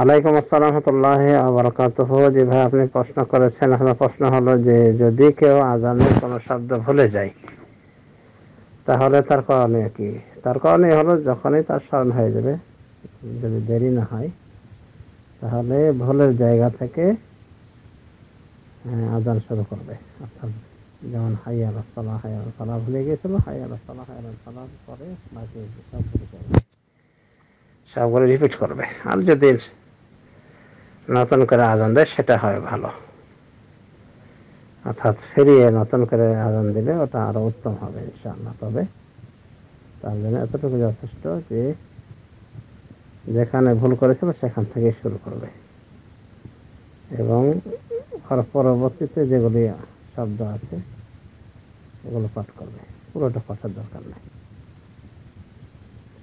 আলাইকুম আসসালাম রহমতুল্লাহ আবরকাতহ যে ভাই আপনি প্রশ্ন করেছেন আপনার প্রশ্ন হলো যে যদি কেউ আজানের কোনো শব্দ ভুলে যায় তাহলে তার কারণে কি তার কারণে হলো যখনই তার স্মরণ হয়ে যাবে যদি দেরি না হয় তাহলে ভুলের জায়গা থেকে আজান শুরু করবে অর্থাৎ যেমন হাই আলাহ হাই আলাহ ভুলে গিয়েছিল হাই আলাহ হাই আলাহ পরে বাকি সব ভুলে যাবে সবগুলো রিপিট করবে আর যদি নতুন করে আজান দেয় সেটা হয় ভালো অর্থাৎ ফিরিয়ে নতুন করে আজান দিলে ওটা আরো উত্তম হবে ইনশাল্লাহ তবে তার জন্য এতটুকু যথেষ্ট যে যেখানে ভুল করেছিল সেখান থেকে শুরু করবে এবং পরবর্তীতে যেগুলি শব্দ আছে ওগুলো পাঠ করবে পুরোটা পাঠার দরকার নেই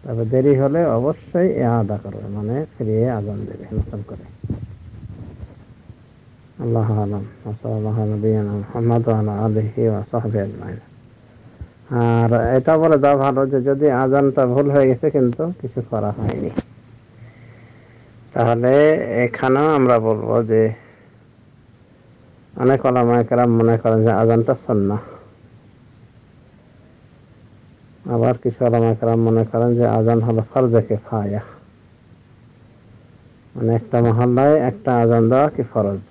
তবে দেরি হলে অবশ্যই এ আদা করবে মানে ফিরিয়ে আজান দেবে নতুন করে আল্লাহ আলম সাল্লাহ মোহাম্মদ আলহি সাহাবি আজমাইন আর এটা বলে দেওয়া ভালো যে যদি আজানটা ভুল হয়ে গেছে কিন্তু কিছু করা হয়নি তাহলে এখানেও আমরা বলবো যে অনেক অলামায়কেরাম মনে করেন যে আজানটা সন্না আবার কিছু অলামায়কেরাম মনে করেন যে আজান হলো ফরজে ফায়া মানে একটা মহল্লায় একটা আজান দেওয়া কি ফরজ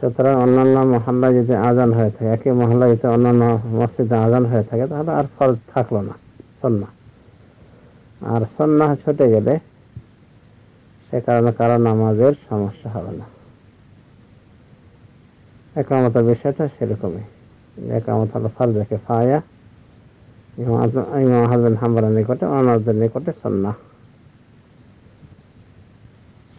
সুতরাং অন্যান্য মহল্লায় যদি আজান হয়ে থাকে একই মহল্লায় যদি অন্যান্য মসজিদে আজান হয়ে থাকে তাহলে আর ফরজ থাকলো না সন্না আর সন্না ছুটে গেলে সে কারণে কারো নামাজের সমস্যা হবে না একামতার বিষয়টা সেরকমই একামত হলো ফরজাকে ফায়া ইমাম হাজবেন হাম্বরের নিকটে অনাজদের নিকটে সন্না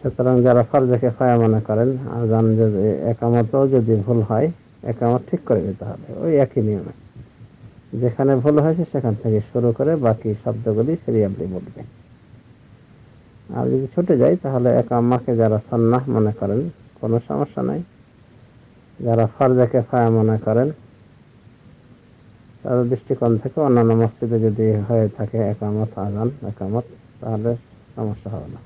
সুতরাং যারা ফরজাকে ফায়া মনে করেন আজান যদি একামতও যদি ভুল হয় একামত ঠিক করে নিতে হবে ওই একই নিয়মে যেখানে ভুল হয়েছে সেখান থেকে শুরু করে বাকি শব্দগুলি আপনি বলবে আর যদি ছুটে যাই তাহলে একাম্মাকে যারা সন্ন্যাহ মনে করেন কোনো সমস্যা নাই যারা ফরজাকে ফায়া মনে করেন তাদের দৃষ্টিকোণ থেকে অন্যান্য মসজিদে যদি হয়ে থাকে একামত আজান একামত তাহলে সমস্যা হবে না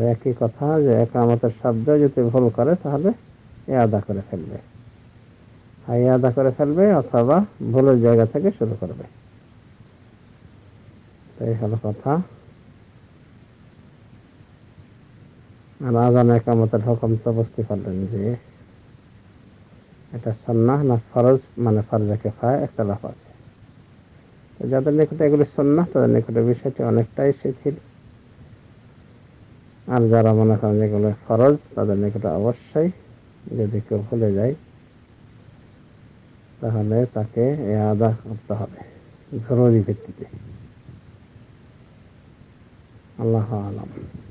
আর একই কথা যে একামতের শব্দ যদি ভুল করে তাহলে এ আদা করে ফেলবে এ আদা করে ফেলবে অথবা ভুলের জায়গা থেকে শুরু করবে এই হলো কথা আর আজান একামতের হুকুম তো বুঝতে পারলেন যে এটা সন্ন্যাহ না ফরজ মানে ফরজে কেফায় একটা লাভ আছে যাদের নিকটে এগুলি সন্ন্যাহ তাদের নিকটে বিষয়টি অনেকটাই শিথিল আর যারা মনে করেন যেগুলো ফরজ তাদের নিকট অবশ্যই যদি কেউ ভুলে যায় তাহলে তাকে এ আদা করতে হবে জরুরি ভিত্তিতে আল্লাহ আলম